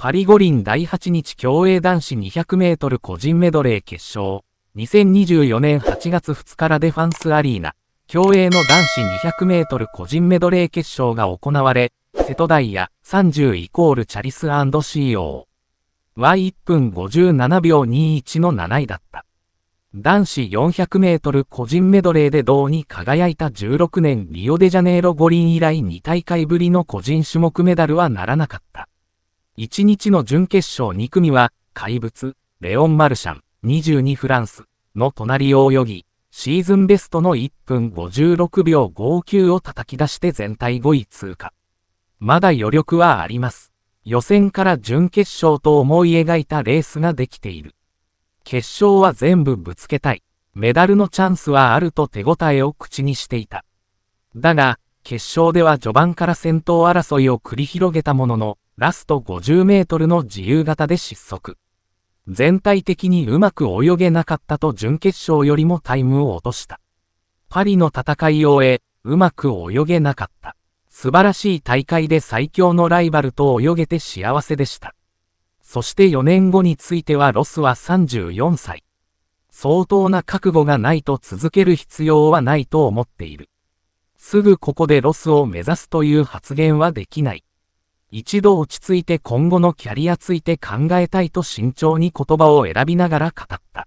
パリ五輪第8日競泳男子200メートル個人メドレー決勝。2024年8月2日ラデファンスアリーナ。競泳の男子200メートル個人メドレー決勝が行われ、瀬戸大也30イコールチャリス &CO。Y1 分57秒21の7位だった。男子400メートル個人メドレーで銅に輝いた16年リオデジャネイロ五輪以来2大会ぶりの個人種目メダルはならなかった。1日の準決勝2組は、怪物、レオン・マルシャン、22フランスの隣を泳ぎ、シーズンベストの1分56秒59を叩き出して全体5位通過。まだ余力はあります。予選から準決勝と思い描いたレースができている。決勝は全部ぶつけたい。メダルのチャンスはあると手応えを口にしていた。だが、決勝では序盤から戦闘争いを繰り広げたものの、ラスト50メートルの自由形で失速。全体的にうまく泳げなかったと準決勝よりもタイムを落とした。パリの戦いを終え、うまく泳げなかった。素晴らしい大会で最強のライバルと泳げて幸せでした。そして4年後についてはロスは34歳。相当な覚悟がないと続ける必要はないと思っている。すぐここでロスを目指すという発言はできない。一度落ち着いて今後のキャリアついて考えたいと慎重に言葉を選びながら語った。